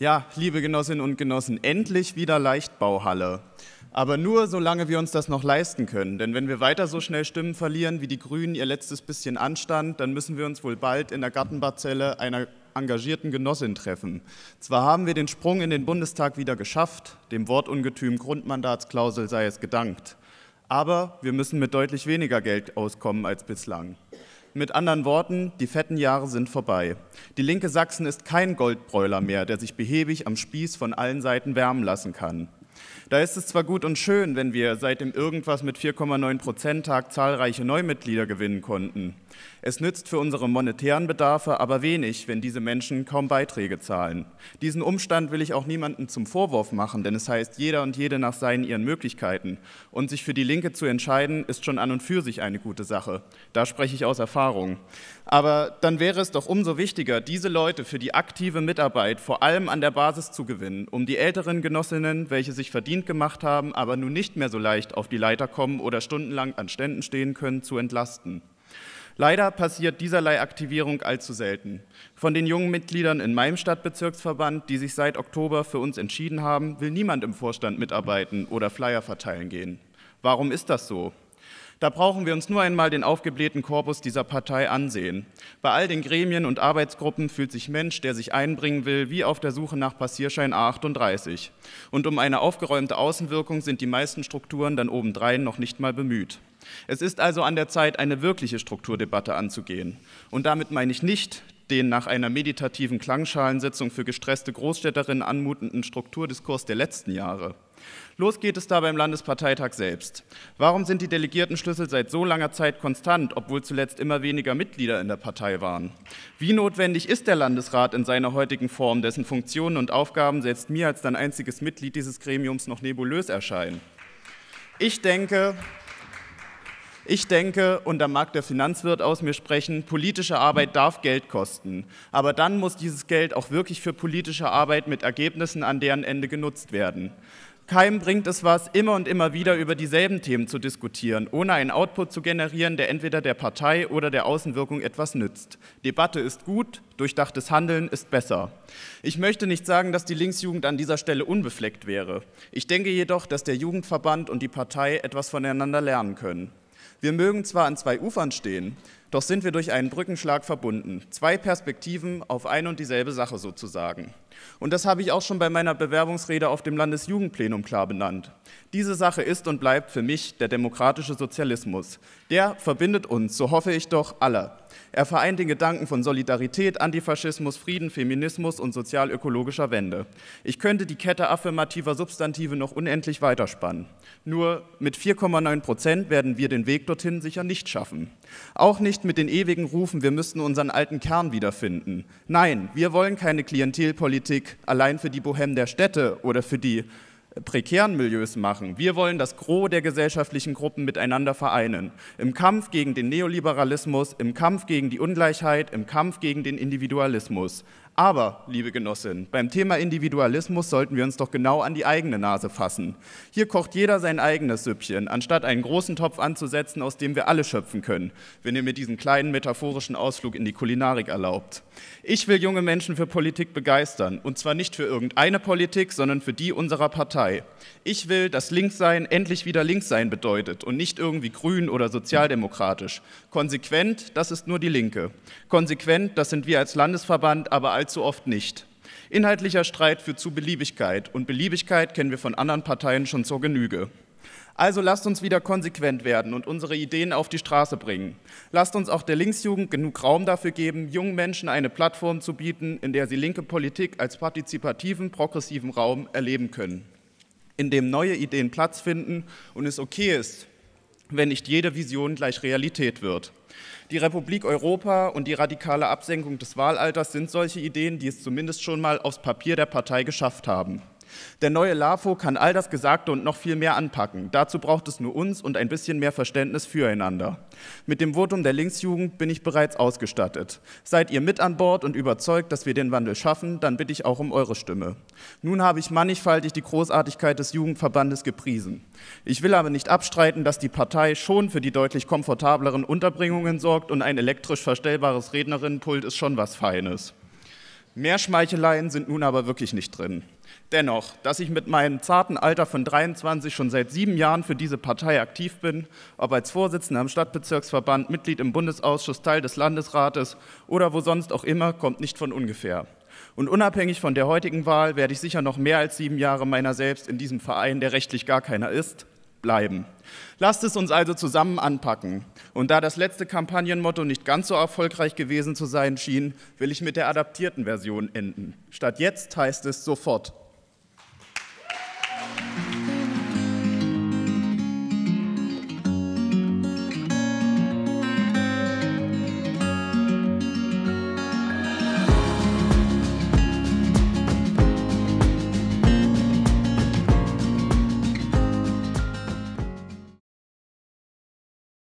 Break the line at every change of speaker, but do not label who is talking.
Ja, liebe Genossinnen und Genossen, endlich wieder Leichtbauhalle. Aber nur solange wir uns das noch leisten können. Denn wenn wir weiter so schnell Stimmen verlieren, wie die Grünen ihr letztes bisschen Anstand, dann müssen wir uns wohl bald in der Gartenbarzelle einer engagierten Genossin treffen. Zwar haben wir den Sprung in den Bundestag wieder geschafft, dem Wortungetüm Grundmandatsklausel sei es gedankt. Aber wir müssen mit deutlich weniger Geld auskommen als bislang. Mit anderen Worten, die fetten Jahre sind vorbei. Die linke Sachsen ist kein Goldbräuler mehr, der sich behäbig am Spieß von allen Seiten wärmen lassen kann. Da ist es zwar gut und schön, wenn wir seit dem irgendwas mit 4,9 Prozent Tag zahlreiche Neumitglieder gewinnen konnten. Es nützt für unsere monetären Bedarfe aber wenig, wenn diese Menschen kaum Beiträge zahlen. Diesen Umstand will ich auch niemandem zum Vorwurf machen, denn es heißt, jeder und jede nach seinen ihren Möglichkeiten. Und sich für die Linke zu entscheiden, ist schon an und für sich eine gute Sache. Da spreche ich aus Erfahrung. Aber dann wäre es doch umso wichtiger, diese Leute für die aktive Mitarbeit vor allem an der Basis zu gewinnen, um die älteren Genossinnen, welche sich sich verdient gemacht haben, aber nun nicht mehr so leicht auf die Leiter kommen oder stundenlang an Ständen stehen können, zu entlasten. Leider passiert dieserlei Aktivierung allzu selten. Von den jungen Mitgliedern in meinem Stadtbezirksverband, die sich seit Oktober für uns entschieden haben, will niemand im Vorstand mitarbeiten oder Flyer verteilen gehen. Warum ist das so? Da brauchen wir uns nur einmal den aufgeblähten Korpus dieser Partei ansehen. Bei all den Gremien und Arbeitsgruppen fühlt sich Mensch, der sich einbringen will, wie auf der Suche nach Passierschein A38. Und um eine aufgeräumte Außenwirkung sind die meisten Strukturen dann obendrein noch nicht mal bemüht. Es ist also an der Zeit, eine wirkliche Strukturdebatte anzugehen. Und damit meine ich nicht den nach einer meditativen Klangschalensitzung für gestresste Großstädterinnen anmutenden Strukturdiskurs der letzten Jahre. Los geht es da beim Landesparteitag selbst. Warum sind die Delegiertenschlüssel seit so langer Zeit konstant, obwohl zuletzt immer weniger Mitglieder in der Partei waren? Wie notwendig ist der Landesrat in seiner heutigen Form, dessen Funktionen und Aufgaben selbst mir als dann einziges Mitglied dieses Gremiums noch nebulös erscheinen? Ich denke, ich denke, und da mag der Finanzwirt aus mir sprechen, politische Arbeit darf Geld kosten. Aber dann muss dieses Geld auch wirklich für politische Arbeit mit Ergebnissen an deren Ende genutzt werden. Keinem bringt es was, immer und immer wieder über dieselben Themen zu diskutieren, ohne einen Output zu generieren, der entweder der Partei oder der Außenwirkung etwas nützt. Debatte ist gut, durchdachtes Handeln ist besser. Ich möchte nicht sagen, dass die Linksjugend an dieser Stelle unbefleckt wäre. Ich denke jedoch, dass der Jugendverband und die Partei etwas voneinander lernen können. Wir mögen zwar an zwei Ufern stehen, doch sind wir durch einen Brückenschlag verbunden. Zwei Perspektiven auf ein und dieselbe Sache sozusagen. Und das habe ich auch schon bei meiner Bewerbungsrede auf dem Landesjugendplenum klar benannt. Diese Sache ist und bleibt für mich der demokratische Sozialismus. Der verbindet uns, so hoffe ich doch, alle. Er vereint den Gedanken von Solidarität, Antifaschismus, Frieden, Feminismus und sozialökologischer Wende. Ich könnte die Kette affirmativer Substantive noch unendlich weiterspannen. Nur mit 4,9 Prozent werden wir den Weg dorthin sicher nicht schaffen. Auch nicht nicht mit den ewigen Rufen, wir müssten unseren alten Kern wiederfinden. Nein, wir wollen keine Klientelpolitik allein für die Bohem der Städte oder für die äh, prekären Milieus machen. Wir wollen das Gros der gesellschaftlichen Gruppen miteinander vereinen. Im Kampf gegen den Neoliberalismus, im Kampf gegen die Ungleichheit, im Kampf gegen den Individualismus. Aber, liebe Genossin, beim Thema Individualismus sollten wir uns doch genau an die eigene Nase fassen. Hier kocht jeder sein eigenes Süppchen, anstatt einen großen Topf anzusetzen, aus dem wir alle schöpfen können, wenn ihr mir diesen kleinen metaphorischen Ausflug in die Kulinarik erlaubt. Ich will junge Menschen für Politik begeistern, und zwar nicht für irgendeine Politik, sondern für die unserer Partei. Ich will, dass Linkssein endlich wieder Linkssein bedeutet und nicht irgendwie grün oder sozialdemokratisch. Konsequent, das ist nur die Linke. Konsequent, das sind wir als Landesverband, aber als allzu oft nicht. Inhaltlicher Streit führt zu Beliebigkeit und Beliebigkeit kennen wir von anderen Parteien schon zur Genüge. Also lasst uns wieder konsequent werden und unsere Ideen auf die Straße bringen. Lasst uns auch der Linksjugend genug Raum dafür geben, jungen Menschen eine Plattform zu bieten, in der sie linke Politik als partizipativen, progressiven Raum erleben können, in dem neue Ideen Platz finden und es okay ist, wenn nicht jede Vision gleich Realität wird. Die Republik Europa und die radikale Absenkung des Wahlalters sind solche Ideen, die es zumindest schon mal aufs Papier der Partei geschafft haben. Der neue LAFO kann all das Gesagte und noch viel mehr anpacken. Dazu braucht es nur uns und ein bisschen mehr Verständnis füreinander. Mit dem Votum der Linksjugend bin ich bereits ausgestattet. Seid ihr mit an Bord und überzeugt, dass wir den Wandel schaffen, dann bitte ich auch um eure Stimme. Nun habe ich mannigfaltig die Großartigkeit des Jugendverbandes gepriesen. Ich will aber nicht abstreiten, dass die Partei schon für die deutlich komfortableren Unterbringungen sorgt und ein elektrisch verstellbares Rednerinnenpult ist schon was Feines. Mehr Schmeicheleien sind nun aber wirklich nicht drin. Dennoch, dass ich mit meinem zarten Alter von 23 schon seit sieben Jahren für diese Partei aktiv bin, ob als Vorsitzender am Stadtbezirksverband, Mitglied im Bundesausschuss, Teil des Landesrates oder wo sonst auch immer, kommt nicht von ungefähr. Und unabhängig von der heutigen Wahl werde ich sicher noch mehr als sieben Jahre meiner selbst in diesem Verein, der rechtlich gar keiner ist, bleiben. Lasst es uns also zusammen anpacken. Und da das letzte Kampagnenmotto nicht ganz so erfolgreich gewesen zu sein schien, will ich mit der adaptierten Version enden. Statt jetzt heißt es sofort.